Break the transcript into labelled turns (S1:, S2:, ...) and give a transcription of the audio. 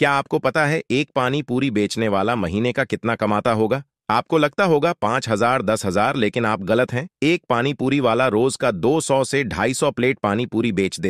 S1: क्या आपको पता है एक पानी पूरी बेचने वाला महीने का कितना कमाता होगा आपको लगता होगा पांच हजार दस हजार लेकिन आप गलत हैं एक पानी पूरी वाला रोज का दो सौ से ढाई सौ प्लेट पानी पूरी बेच देता